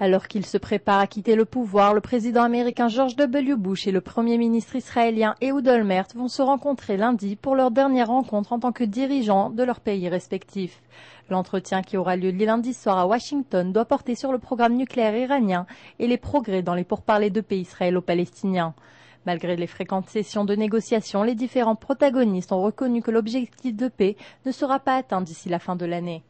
Alors qu'il se prépare à quitter le pouvoir, le président américain George W. Bush et le premier ministre israélien Ehud Olmert vont se rencontrer lundi pour leur dernière rencontre en tant que dirigeants de leurs pays respectifs. L'entretien qui aura lieu lundi soir à Washington doit porter sur le programme nucléaire iranien et les progrès dans les pourparlers de paix israélo-palestiniens. Malgré les fréquentes sessions de négociation, les différents protagonistes ont reconnu que l'objectif de paix ne sera pas atteint d'ici la fin de l'année.